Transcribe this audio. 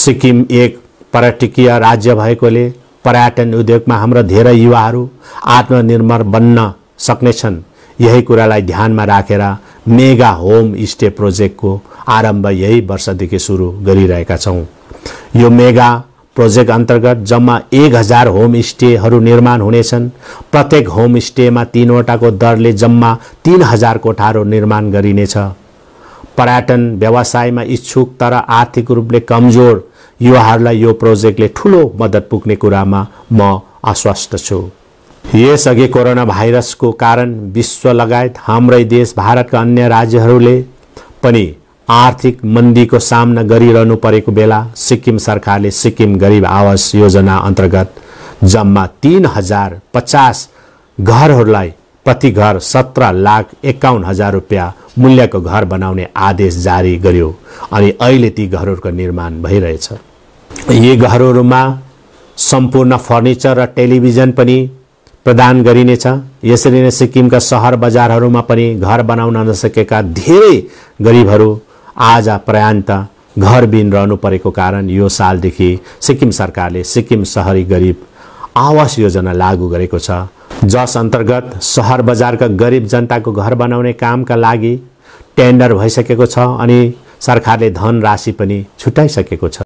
सिक्किम एक पर्यटकीय राज्य भएकोले पर्यटन उद्योगमा हाम्रो धेरै युवाहरू आत्मनिर्भर बन्न सक्नेछन् यही कुरालाई ध्यानमा राखेर रा, मेगा होम स्टे प्रोजेक्टको आरम्भ यही वर्षदेखि सुरु गरिरहेका छौँ यो मेगा प्रोजेक्ट अन्तर्गत जम्मा एक हजार होमस्टेहरू निर्माण हुनेछन् प्रत्येक होमस्टेमा तिनवटाको दरले जम्मा तिन हजार कोठाहरू निर्माण गरिनेछ पर्यटन व्यवसायमा इच्छुक तर आर्थिक रूपले कमजोर युवाहरूलाई यो प्रोजेक्टले ठुलो मद्दत पुग्ने कुरामा म आश्वस्त छु यसअघि कोरोना भाइरसको कारण विश्व लगायत हाम्रै देश भारतका अन्य राज्यहरूले पनि आर्थिक मन्दीको सामना गरिरहनु परेको बेला सिक्किम सरकारले सिक्किम गरिब आवास योजना अन्तर्गत जम्मा तिन हजार पचास घरहरूलाई प्रति घर सत्र लाख एकाउन्न हजार रुपियाँ मूल्यको घर बनाउने आदेश जारी गर्यो अनि अहिले ती घरहरूको निर्माण भइरहेछ यी घरहरूमा सम्पूर्ण फर्निचर र टेलिभिजन पनि प्रदान गरिनेछ यसरी नै सिक्किमका सहर बजारहरूमा पनि घर बनाउन नसकेका धेरै गरिबहरू आज पर्यान्त घरबिन रहनु परेको कारण यो सालदेखि सिक्किम सरकारले सिक्किम सहरी गरिब आवास योजना लागू गरेको छ जस अन्तर्गत सहर बजारका गरिब जनताको घर बनाउने कामका लागि टेन्डर भइसकेको छ अनि सरकारले धनराशि पनि छुट्याइसकेको छ